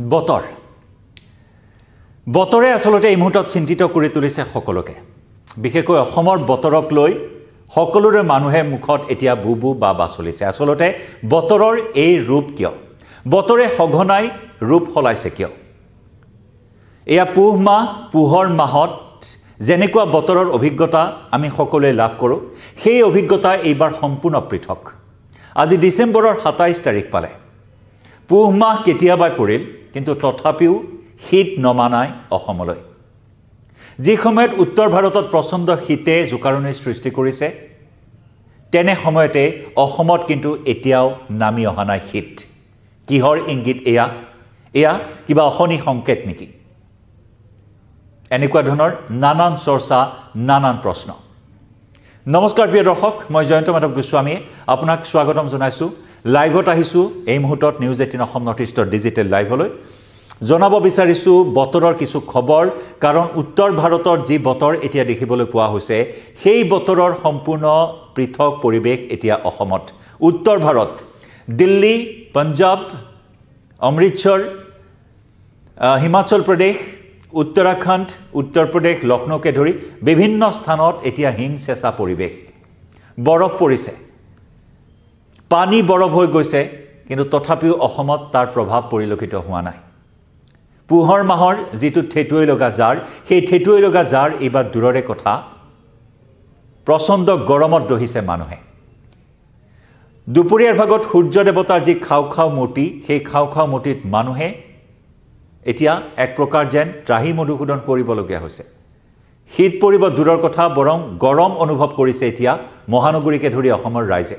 বতৰ বতৰে আচলতে এই মুহূৰ্তত চিন্তিত কৰি তুলিছে সকলোকে বিশেষকৈ অসমৰ বতৰক লৈ সকলোৰে মানুহে মুখত এতিয়া বু বু বা বা চলিছে আচলতে বতৰৰ এই ৰূপ কিয় বতৰে সঘনাই ৰূপ সলাইছে কিয় এয়া পুহ মাহ পুহৰ মাহত যেনেকুৱা বতৰৰ অভিজ্ঞতা আমি সকলোৱে লাভ কৰোঁ সেই অভিজ্ঞতা এইবাৰ সম্পূৰ্ণ পৃথক আজি ডিচেম্বৰৰ সাতাইছ তাৰিখ পালে পুহ মাহ কেতিয়াবাই পৰিল কিন্তু তথাপিও শীত নমা নাই অসমলৈ যি সময়ত উত্তৰ ভাৰতত প্ৰচণ্ড শীতে জোকাৰণিৰ সৃষ্টি কৰিছে তেনে সময়তে অসমত কিন্তু এতিয়াও নামি অহা নাই শীত কিহৰ ইংগিত এয়া এয়া কিবা অশনি সংকেত নেকি এনেকুৱা ধৰণৰ নানান চৰ্চা নানান প্ৰশ্ন নমস্কাৰ প্ৰিয় দৰ্শক মই জয়ন্ত মাধৱ গোস্বামীয়ে আপোনাক স্বাগতম জনাইছোঁ লাইভত আহিছোঁ এই মুহূৰ্তত নিউজ এইটিন অসম নৰ্থ ইষ্টৰ ডিজিটেল লাইভলৈ জনাব বিচাৰিছোঁ বতৰৰ কিছু খবৰ কাৰণ উত্তৰ ভাৰতৰ যি বতৰ এতিয়া দেখিবলৈ পোৱা হৈছে সেই বতৰৰ সম্পূৰ্ণ পৃথক পৰিৱেশ এতিয়া অসমত উত্তৰ ভাৰত দিল্লী পঞ্জাৱ অমৃতসৰ হিমাচল প্ৰদেশ উত্তৰাখণ্ড উত্তৰ প্ৰদেশ লক্ষ্ণৌকে ধৰি বিভিন্ন স্থানত এতিয়া হিম চেঁচা পৰিৱেশ বৰফ পৰিছে পানী বৰফ হৈ গৈছে কিন্তু তথাপিও অসমত তাৰ প্ৰভাৱ পৰিলক্ষিত হোৱা নাই পোহৰ মাহৰ যিটো থেঁটুৱৈ লগা জাৰ সেই থেতুৱৈ লগা জাৰ এইবাৰ দূৰৰে কথা প্ৰচণ্ড গৰমত দহিছে মানুহে দুপৰীয়াৰ ভাগত সূৰ্য দেৱতাৰ যি খাও খাও মূৰ্তি সেই খাও খাও মূৰ্তিত মানুহে এতিয়া এক প্ৰকাৰ যেন ৰাহি মধুসূদন কৰিবলগীয়া হৈছে শীত পৰিব দূৰৰ কথা বৰং গৰম অনুভৱ কৰিছে এতিয়া মহানগৰীকে ধৰি অসমৰ ৰাইজে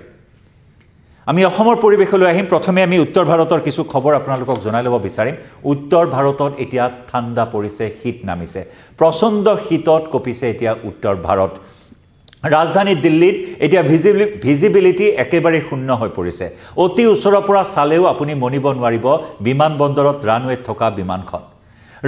আমি অসমৰ পৰিৱেশলৈ আহিম প্ৰথমে আমি উত্তৰ ভাৰতৰ কিছু খবৰ আপোনালোকক জনাই ল'ব বিচাৰিম উত্তৰ ভাৰতত এতিয়া ঠাণ্ডা পৰিছে শীত নামিছে প্ৰচণ্ড শীতত কঁপিছে এতিয়া উত্তৰ ভাৰত ৰাজধানী দিল্লীত এতিয়া ভিজিবিলি ভিজিবিলিটি একেবাৰে শূন্য হৈ পৰিছে অতি ওচৰৰ পৰা চালেও আপুনি মনিব নোৱাৰিব বিমান বন্দৰত ৰানৱেত থকা বিমানখন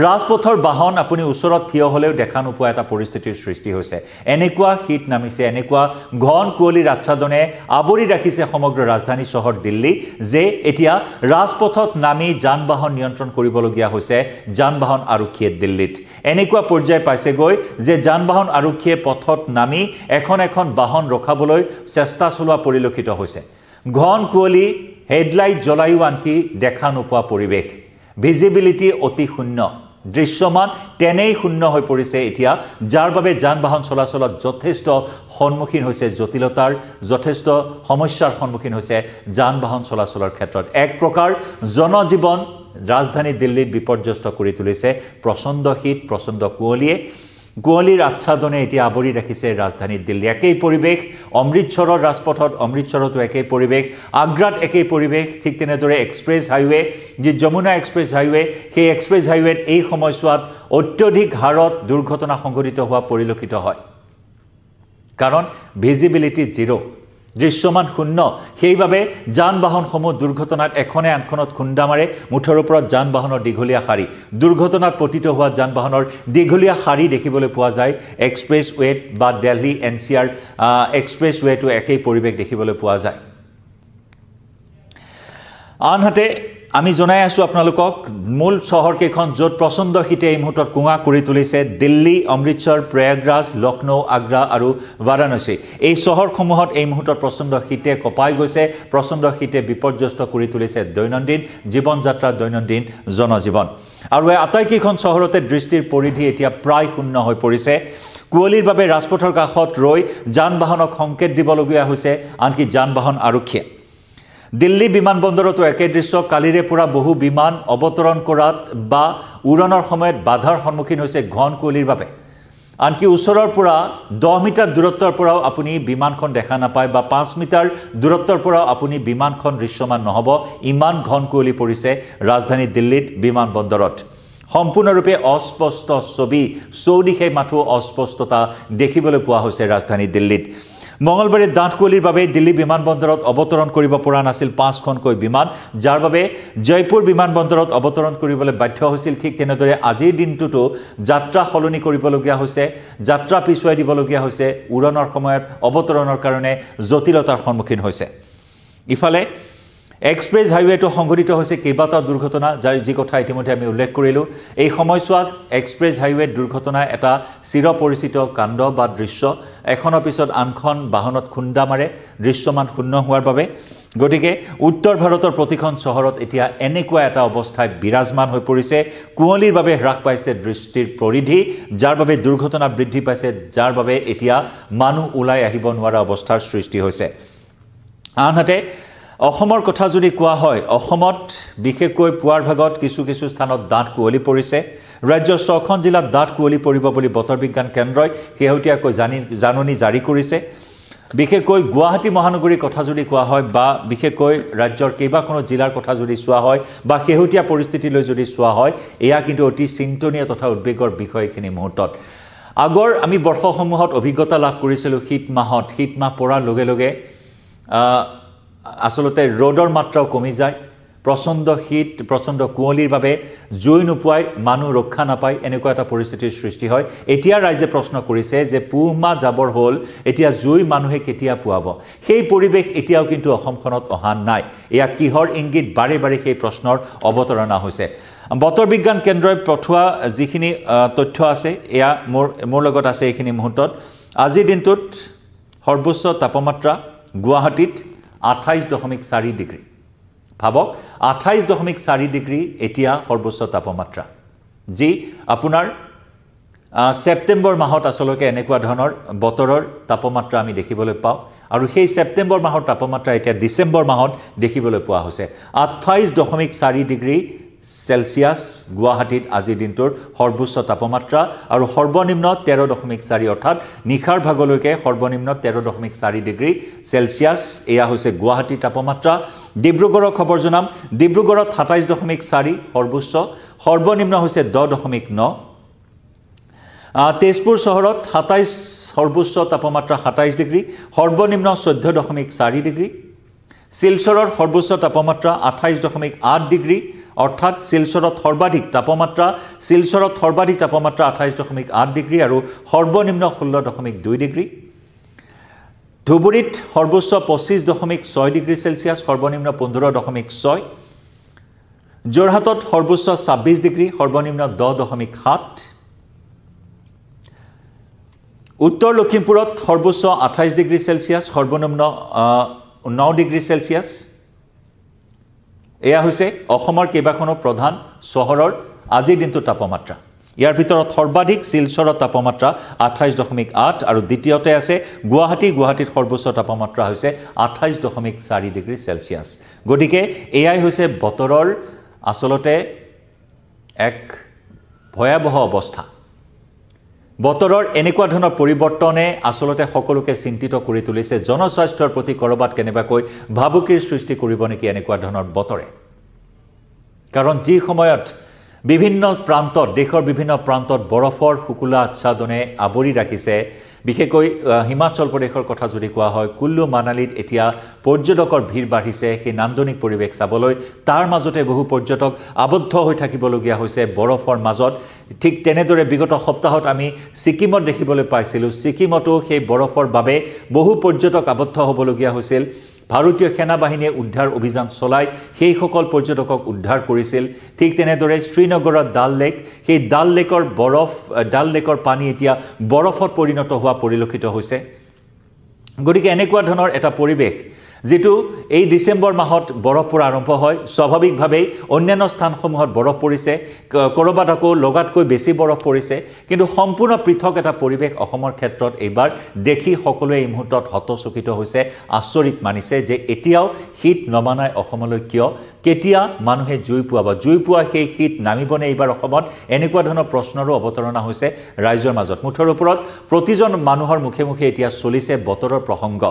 ৰাজপথৰ বাহন আপুনি ওচৰত থিয় হ'লেও দেখা নোপোৱা এটা পৰিস্থিতিৰ সৃষ্টি হৈছে এনেকুৱা শীত নামিছে এনেকুৱা ঘন কুঁৱলীৰ আচ্ছাদনে আৱৰি ৰাখিছে সমগ্ৰ ৰাজধানী চহৰ দিল্লী যে এতিয়া ৰাজপথত নামি যান বাহন নিয়ন্ত্ৰণ কৰিবলগীয়া হৈছে যান বাহন আৰক্ষীয়ে দিল্লীত এনেকুৱা পৰ্যায় পাইছেগৈ যে যান বাহন আৰক্ষীয়ে পথত নামি এখন এখন বাহন ৰখাবলৈ চেষ্টা চলোৱা পৰিলক্ষিত হৈছে ঘন কুঁৱলী হেডলাইট জ্বলায়ো আনকি দেখা নোপোৱা পৰিৱেশ ভিজিবিলিটি অতি শূন্য দৃশ্যমান তেনেই শূন্য হৈ পৰিছে এতিয়া যাৰ বাবে যান বাহন চলাচলত যথেষ্ট সন্মুখীন হৈছে জটিলতাৰ যথেষ্ট সমস্যাৰ সন্মুখীন হৈছে যান বাহন চলাচলৰ ক্ষেত্ৰত এক প্ৰকাৰ জনজীৱন ৰাজধানী দিল্লীত বিপৰ্যস্ত কৰি তুলিছে প্ৰচণ্ড শীত প্ৰচণ্ড কুঁৱলীয়ে কুঁৱলীৰ আচ্ছাদনে এতিয়া আৱৰি ৰাখিছে ৰাজধানী দিল্লী একেই পৰিৱেশ অমৃতসৰৰ ৰাজপথত অমৃতসৰতো একেই পৰিৱেশ আগ্ৰাত একেই পৰিৱেশ ঠিক তেনেদৰে এক্সপ্ৰেছ হাইৱে যি যমুনা এক্সপ্ৰেছ হাইৱে সেই এক্সপ্ৰেছ হাইৱেত এই সময়ছোৱাত অত্যধিক হাৰত দুৰ্ঘটনা সংঘটিত হোৱা পৰিলক্ষিত হয় কাৰণ ভিজিবিলিটি জিৰ' দৃশ্যমান শূন্য সেইবাবে যান বাহনসমূহ দুৰ্ঘটনাত এখনে আনখনত খুন্দা মাৰে মুঠৰ ওপৰত যান বাহনৰ দীঘলীয়া শাৰী দুৰ্ঘটনাত পতিত হোৱা যান বাহনৰ দীঘলীয়া শাৰী দেখিবলৈ পোৱা যায় এক্সপ্ৰেছৱেত বা দেলহি এন চি আৰ এক্সপ্ৰেছৱেটো একেই পৰিৱেশ দেখিবলৈ পোৱা যায় আনহাতে আমি জনাই আছোঁ আপোনালোকক মূল চহৰকেইখন য'ত প্ৰচণ্ড শীতে এই মুহূৰ্তত কুঁৱা কৰি তুলিছে দিল্লী অমৃতসৰ প্ৰয়াগৰাজ লক্ষ্ণৌ আগ্ৰা আৰু বাৰাণসী এই চহৰসমূহত এই মুহূৰ্তত প্ৰচণ্ড শীতে কঁপাই গৈছে প্ৰচণ্ড শীতে বিপৰ্যস্ত কৰি তুলিছে দৈনন্দিন জীৱন যাত্ৰা দৈনন্দিন জনজীৱন আৰু এই আটাইকেইখন চহৰতে দৃষ্টিৰ পৰিধি এতিয়া প্ৰায় শূন্য হৈ পৰিছে কুঁৱলীৰ বাবে ৰাজপথৰ কাষত ৰৈ যান বাহনক সংকেত দিবলগীয়া হৈছে আনকি যান বাহন আৰক্ষীয়ে দিল্লী বিমান বন্দৰতো একে দৃশ্য কালিৰে পৰা বহু বিমান অৱতৰণ কৰাত বা উৰণৰ সময়ত বাধাৰ সন্মুখীন হৈছে ঘন কুঁৱলীৰ বাবে আনকি ওচৰৰ পৰা দহ মিটাৰ দূৰত্বৰ পৰাও আপুনি বিমানখন দেখা নাপায় বা পাঁচ মিটাৰ দূৰত্বৰ পৰাও আপুনি বিমানখন দৃশ্যমান নহ'ব ইমান ঘন কুঁৱলী পৰিছে ৰাজধানী দিল্লীত বিমান বন্দৰত সম্পূৰ্ণৰূপে অস্পষ্ট ছবি চৌদিশে মাথো অস্পষ্টতা দেখিবলৈ পোৱা হৈছে ৰাজধানী দিল্লীত মঙলবাৰে কুঁৱলীৰ বাবে দিল্লী বিমান বন্দৰত অৱতৰণ কৰিব পৰা নাছিল পাঁচখনকৈ বিমান যাৰ বাবে জয়পুৰ বিমান বন্দৰত অৱতৰণ কৰিবলৈ বাধ্য হৈছিল ঠিক তেনেদৰে আজিৰ দিনটোতো যাত্ৰা সলনি কৰিবলগীয়া হৈছে যাত্ৰা পিছুৱাই দিবলগীয়া হৈছে উৰণৰ সময়ত অৱতৰণৰ কাৰণে জটিলতাৰ সন্মুখীন হৈছে ইফালে এক্সপ্ৰেছ হাইৱেটো সংঘটিত হৈছে কেইবাটাও দুৰ্ঘটনা যাৰ যি কথা ইতিমধ্যে আমি উল্লেখ কৰিলোঁ এই সময়ছোৱাত এক্সপ্ৰেছ হাইৱে দুৰ্ঘটনা এটা চিৰপৰিচিত কাণ্ড বা দৃশ্য এখনৰ পিছত আনখন বাহনত খুন্দা মাৰে দৃশ্যমান শূন্য হোৱাৰ বাবে গতিকে উত্তৰ ভাৰতৰ প্ৰতিখন চহৰত এতিয়া এনেকুৱা এটা অৱস্থাই বিৰাজমান হৈ পৰিছে কুঁৱলীৰ বাবে হ্ৰাস পাইছে দৃষ্টিৰ পৰিধি যাৰ বাবে দুৰ্ঘটনা বৃদ্ধি পাইছে যাৰ বাবে এতিয়া মানুহ ওলাই আহিব নোৱাৰা অৱস্থাৰ সৃষ্টি হৈছে আনহাতে অসমৰ কথা যদি কোৱা হয় অসমত বিশেষকৈ পুৱাৰ ভাগত কিছু কিছু স্থানত দাঁত কুঁৱলী পৰিছে ৰাজ্যৰ ছখন জিলাত দাঁত কুঁৱলী পৰিব বুলি বতৰ বিজ্ঞান কেন্দ্ৰই শেহতীয়াকৈ জানি জাননী জাৰি কৰিছে বিশেষকৈ গুৱাহাটী মহানগৰীৰ কথা যদি কোৱা হয় বা বিশেষকৈ ৰাজ্যৰ কেইবাখনো জিলাৰ কথা যদি চোৱা হয় বা শেহতীয়া পৰিস্থিতিলৈ যদি চোৱা হয় এয়া কিন্তু অতি চিন্তনীয় তথা উদ্বেগৰ বিষয় এইখিনি মুহূৰ্তত আগৰ আমি বৰ্ষসমূহত অভিজ্ঞতা লাভ কৰিছিলোঁ শীত মাহত শীত মাহ পৰাৰ লগে লগে আচলতে ৰ'দৰ মাত্ৰাও কমি যায় প্ৰচণ্ড শীত প্ৰচণ্ড কুঁৱলীৰ বাবে জুই নোপোৱাই মানুহ ৰক্ষা নাপায় এনেকুৱা এটা পৰিস্থিতিৰ সৃষ্টি হয় এতিয়া ৰাইজে প্ৰশ্ন কৰিছে যে পুহ মাহ যাবৰ হ'ল এতিয়া জুই মানুহে কেতিয়া পোৱাব সেই পৰিৱেশ এতিয়াও কিন্তু অসমখনত অহা নাই এয়া কিহৰ ইংগিত বাৰে বাৰে সেই প্ৰশ্নৰ অৱতাৰণা হৈছে বতৰ বিজ্ঞান কেন্দ্ৰই পঠোৱা যিখিনি তথ্য আছে এয়া মোৰ মোৰ লগত আছে এইখিনি মুহূৰ্তত আজিৰ দিনটোত সৰ্বোচ্চ তাপমাত্ৰা গুৱাহাটীত আঠাইছ দশমিক চাৰি ডিগ্ৰী ভাবক আঠাইছ দশমিক চাৰি ডিগ্ৰী এতিয়া সৰ্বোচ্চ তাপমাত্ৰা যি আপোনাৰ ছেপ্টেম্বৰ মাহত আচলতে এনেকুৱা ধৰণৰ বতৰৰ তাপমাত্ৰা আমি দেখিবলৈ পাওঁ আৰু সেই ছেপ্টেম্বৰ মাহৰ তাপমাত্ৰা এতিয়া ডিচেম্বৰ মাহত দেখিবলৈ পোৱা হৈছে আঠাইছ দশমিক চাৰি ডিগ্ৰী চেলছিয়াছ গুৱাহাটীত আজিৰ দিনটোৰ সৰ্বোচ্চ তাপমাত্ৰা আৰু সৰ্বনিম্ন তেৰ দশমিক চাৰি অৰ্থাৎ নিশাৰ ভাগলৈকে সৰ্বনিম্ন তেৰ দশমিক চাৰি ডিগ্ৰী চেলছিয়াছ এয়া হৈছে গুৱাহাটীৰ তাপমাত্ৰা ডিব্ৰুগড়ৰ খবৰ জনাম ডিব্ৰুগড়ত সাতাইছ দশমিক চাৰি সৰ্বোচ্চ সৰ্বনিম্ন হৈছে দহ দশমিক ন তেজপুৰ চহৰত সাতাইছ সৰ্বোচ্চ তাপমাত্ৰা সাতাইছ ডিগ্ৰী সৰ্বনিম্ন চৈধ্য দশমিক চাৰি ডিগ্ৰী শিলচৰৰ সৰ্বোচ্চ তাপমাত্ৰা আঠাইছ দশমিক আঠ ডিগ্ৰী অৰ্থাৎ শিলচৰত সৰ্বাধিক তাপমাত্ৰা শিলচৰত সৰ্বাধিক তাপমাত্ৰা আঠাইছ দশমিক আঠ ডিগ্ৰী আৰু সৰ্বনিম্ন ষোল্ল দশমিক দুই ডিগ্ৰী ধুবুৰীত সৰ্বোচ্চ পঁচিছ দশমিক ছয় ডিগ্ৰী চেলচিয়াছ সৰ্বনিম্ন পোন্ধৰ দশমিক ছয় যোৰহাটত সৰ্বোচ্চ ছাব্বিছ ডিগ্ৰী সৰ্বনিম্ন দহ দশমিক সাত উত্তৰ লখিমপুৰত সৰ্বোচ্চ আঠাইছ ডিগ্ৰী চেলচিয়াছ সৰ্বনিম্ন ন ডিগ্ৰী চেলচিয়াছ এয়া হৈছে অসমৰ কেইবাখনো প্ৰধান চহৰৰ আজিৰ দিনটো তাপমাত্ৰা ইয়াৰ ভিতৰত সৰ্বাধিক শিলচৰৰ তাপমাত্ৰা আঠাইছ দশমিক আঠ আৰু দ্বিতীয়তে আছে গুৱাহাটী গুৱাহাটীত সৰ্বোচ্চ তাপমাত্ৰা হৈছে আঠাইছ দশমিক চাৰি ডিগ্ৰী চেলচিয়াছ গতিকে এয়াই হৈছে বতৰৰ আচলতে এক ভয়াৱহ অৱস্থা বতৰৰ এনেকুৱা ধৰণৰ পৰিৱৰ্তনে আচলতে সকলোকে চিন্তিত কৰি তুলিছে জনস্বাস্থ্যৰ প্ৰতি ক'ৰবাত কেনেবাকৈ ভাবুকিৰ সৃষ্টি কৰিব নেকি এনেকুৱা ধৰণৰ বতৰে কাৰণ যি সময়ত বিভিন্ন প্ৰান্তত দেশৰ বিভিন্ন প্ৰান্তত বৰফৰ শুকুলা আচ্ছাদনে আৱৰি ৰাখিছে বিশেষকৈ হিমাচল প্ৰদেশৰ কথা যদি কোৱা হয় কুল্লু মানালীত এতিয়া পৰ্যটকৰ ভিৰ বাঢ়িছে সেই নান্দনিক পৰিৱেশ চাবলৈ তাৰ মাজতে বহু পৰ্যটক আবদ্ধ হৈ থাকিবলগীয়া হৈছে বৰফৰ মাজত ঠিক তেনেদৰে বিগত সপ্তাহত আমি ছিকিমত দেখিবলৈ পাইছিলোঁ ছিকিমতো সেই বৰফৰ বাবে বহু পৰ্যটক আবদ্ধ হ'বলগীয়া হৈছিল ভাৰতীয় সেনা বাহিনীয়ে উদ্ধাৰ অভিযান চলাই সেইসকল পৰ্যটকক উদ্ধাৰ কৰিছিল ঠিক তেনেদৰে শ্ৰীনগৰৰ ডাল লেক সেই ডাল লেকৰ বৰফ ডাল লেকৰ পানী এতিয়া বৰফত পৰিণত হোৱা পৰিলক্ষিত হৈছে গতিকে এনেকুৱা ধৰণৰ এটা পৰিৱেশ যিটো এই ডিচেম্বৰ মাহত বৰফ পৰা আৰম্ভ হয় স্বাভাৱিকভাৱেই অন্যান্য স্থানসমূহত বৰফ পৰিছে ক'ৰবাত আকৌ লগাতকৈ বেছি বৰফ পৰিছে কিন্তু সম্পূৰ্ণ পৃথক এটা পৰিৱেশ অসমৰ ক্ষেত্ৰত এইবাৰ দেখি সকলোৱে এই মুহূৰ্তত হতচকিত হৈছে আচৰিত মানিছে যে এতিয়াও শীত নমানাই অসমলৈ কিয় কেতিয়া মানুহে জুই পোৱা বা জুই পোৱা সেই শীত নামিবনে এইবাৰ অসমত এনেকুৱা ধৰণৰ প্ৰশ্নৰো অৱতাৰণা হৈছে ৰাইজৰ মাজত মুঠৰ ওপৰত প্ৰতিজন মানুহৰ মুখে মুখে এতিয়া চলিছে বতৰৰ প্ৰসংগ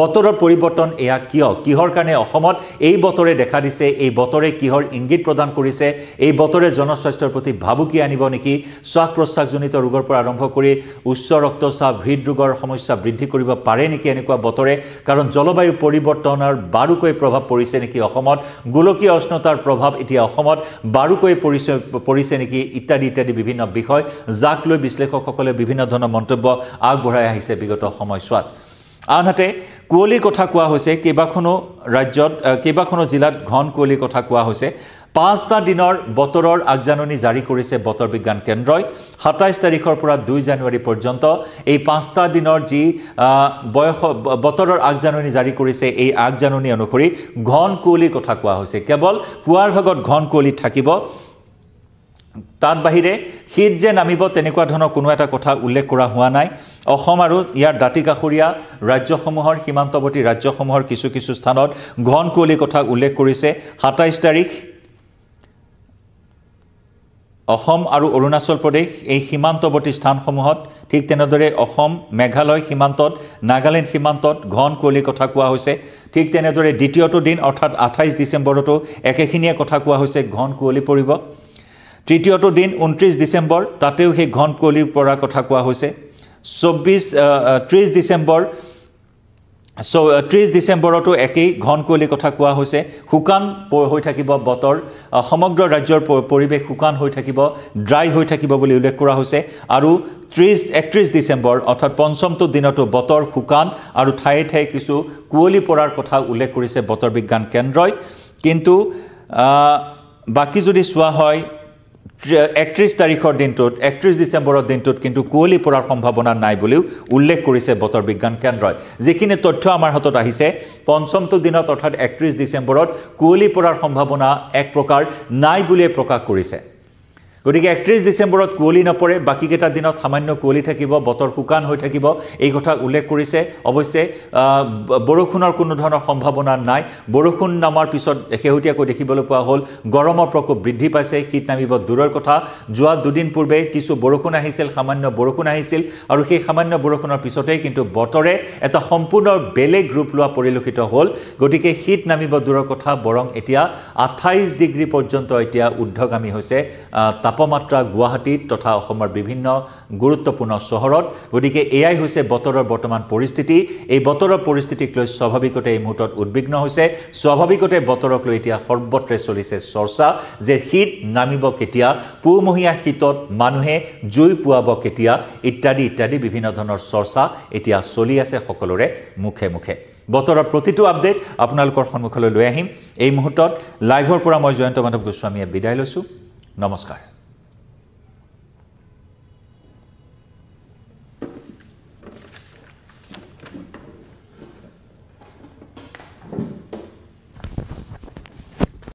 বতৰৰ পৰিৱৰ্তন এয়া এতিয়া কিয় কিহৰ কাৰণে অসমত এই বতৰে দেখা দিছে এই বতৰে কিহৰ ইংগিত প্ৰদান কৰিছে এই বতৰে জনস্বাস্থ্যৰ প্ৰতি ভাবুকি আনিব নেকি শ্বাস প্ৰশ্বাসজনিত ৰোগৰ পৰা আৰম্ভ কৰি উচ্চ ৰক্তচাপ হৃদৰোগৰ সমস্যা বৃদ্ধি কৰিব পাৰে নেকি এনেকুৱা বতৰে কাৰণ জলবায়ু পৰিৱৰ্তনৰ বাৰুকৈ প্ৰভাৱ পৰিছে নেকি অসমত গোলকীয় উষ্ণতাৰ প্ৰভাৱ এতিয়া অসমত বাৰুকৈ পৰিচয় পৰিছে নেকি ইত্যাদি ইত্যাদি বিভিন্ন বিষয় যাক লৈ বিশ্লেষকসকলে বিভিন্ন ধৰণৰ মন্তব্য আগবঢ়াই আহিছে বিগত সময়ছোৱাত আনহাতে কুঁৱলীৰ কথা কোৱা হৈছে কেইবাখনো ৰাজ্যত কেইবাখনো জিলাত ঘন কুঁৱলীৰ কথা কোৱা হৈছে পাঁচটা দিনৰ বতৰৰ আগজাননী জাৰি কৰিছে বতৰ বিজ্ঞান কেন্দ্ৰই সাতাইছ তাৰিখৰ পৰা দুই জানুৱাৰী পৰ্যন্ত এই পাঁচটা দিনৰ যি বয়স বতৰৰ আগজাননী জাৰি কৰিছে এই আগজাননী অনুসৰি ঘন কুঁৱলীৰ কথা কোৱা হৈছে কেৱল পুৱাৰ ভাগত ঘন কুঁৱলী থাকিব তাৰ বাহিৰে শীত যে নামিব তেনেকুৱা ধৰণৰ কোনো এটা কথা উল্লেখ কৰা হোৱা নাই অসম আৰু ইয়াৰ দাঁতিকাষৰীয়া ৰাজ্যসমূহৰ সীমান্তৱৰ্তী ৰাজ্যসমূহৰ কিছু কিছু স্থানত ঘন কুঁৱলীৰ কথা উল্লেখ কৰিছে সাতাইছ তাৰিখ অসম আৰু অৰুণাচল প্ৰদেশ এই সীমান্তৱৰ্তী স্থানসমূহত ঠিক তেনেদৰে অসম মেঘালয় সীমান্তত নাগালেণ্ড সীমান্তত ঘন কুঁৱলীৰ কথা কোৱা হৈছে ঠিক তেনেদৰে দ্বিতীয়টো দিন অৰ্থাৎ আঠাইছ ডিচেম্বৰতো একেখিনিয়ে কথা কোৱা হৈছে ঘন কুঁৱলী পৰিব তৃতীয়টো দিন ঊনত্ৰিছ ডিচেম্বৰ তাতেও সেই ঘন কুঁৱলীৰ পৰা কথা কোৱা হৈছে চৌব্বিছ ত্ৰিছ ডিচেম্বৰ চৌ ত্ৰিছ ডিচেম্বৰতো একেই ঘন কুঁৱলী কথা কোৱা হৈছে শুকান হৈ থাকিব বতৰ সমগ্ৰ ৰাজ্যৰ পৰিৱেশ শুকান হৈ থাকিব ড্ৰাই হৈ থাকিব বুলি উল্লেখ কৰা হৈছে আৰু ত্ৰিছ একত্ৰিছ ডিচেম্বৰ অৰ্থাৎ পঞ্চমটো দিনতো বতৰ শুকান আৰু ঠায়ে ঠায়ে কিছু কুঁৱলী পৰাৰ কথা উল্লেখ কৰিছে বতৰ বিজ্ঞান কেন্দ্ৰই কিন্তু বাকী যদি চোৱা হয় একত্ৰিছ তাৰিখৰ দিনটোত একত্ৰিছ ডিচেম্বৰৰ দিনটোত কিন্তু কুঁৱলী পৰাৰ সম্ভাৱনা নাই বুলিও উল্লেখ কৰিছে বতৰ বিজ্ঞান কেন্দ্ৰই যিখিনি তথ্য আমাৰ হাতত আহিছে পঞ্চমটো দিনত অৰ্থাৎ একত্ৰিছ ডিচেম্বৰত কুঁৱলী পৰাৰ সম্ভাৱনা এক প্ৰকাৰ নাই বুলিয়ে প্ৰকাশ কৰিছে গতিকে একত্ৰিছ ডিচেম্বৰত কুঁৱলি নপৰে বাকীকেইটা দিনত সামান্য কুঁৱলি থাকিব বতৰ শুকান হৈ থাকিব এই কথা উল্লেখ কৰিছে অৱশ্যে বৰষুণৰ কোনো ধৰণৰ সম্ভাৱনা নাই বৰষুণ নামাৰ পিছত শেহতীয়াকৈ দেখিবলৈ পোৱা হ'ল গৰমৰ প্ৰকোপ বৃদ্ধি পাইছে শীত নামিব দূৰৰ কথা যোৱা দুদিন পূৰ্বে কিছু বৰষুণ আহিছিল সামান্য বৰষুণ আহিছিল আৰু সেই সামান্য বৰষুণৰ পিছতেই কিন্তু বতৰে এটা সম্পূৰ্ণ বেলেগ ৰূপ লোৱা পৰিলক্ষিত হ'ল গতিকে শীত নামিব দূৰৰ কথা বৰং এতিয়া আঠাইছ ডিগ্ৰী পৰ্যন্ত এতিয়া ঊৰ্ধগামী হৈছে তাত তাপমাত্ৰা গুৱাহাটী তথা অসমৰ বিভিন্ন গুৰুত্বপূৰ্ণ চহৰত গতিকে এয়াই হৈছে বতৰৰ বৰ্তমান পৰিস্থিতি এই বতৰৰ পৰিস্থিতিক লৈ স্বাভাৱিকতে এই মুহূৰ্তত উদ্বিগ্ন হৈছে স্বাভাৱিকতে বতৰক লৈ এতিয়া সৰ্বত্ৰে চলিছে চৰ্চা যে শীত নামিব কেতিয়া পুহমহীয়া শীতত মানুহে জুই পুৱাব কেতিয়া ইত্যাদি ইত্যাদি বিভিন্ন ধৰণৰ চৰ্চা এতিয়া চলি আছে সকলোৰে মুখে মুখে বতৰৰ প্ৰতিটো আপডেট আপোনালোকৰ সন্মুখলৈ লৈ আহিম এই মুহূৰ্তত লাইভৰ পৰা মই জয়ন্ত মাধৱ গোস্বামীয়ে বিদায় লৈছোঁ নমস্কাৰ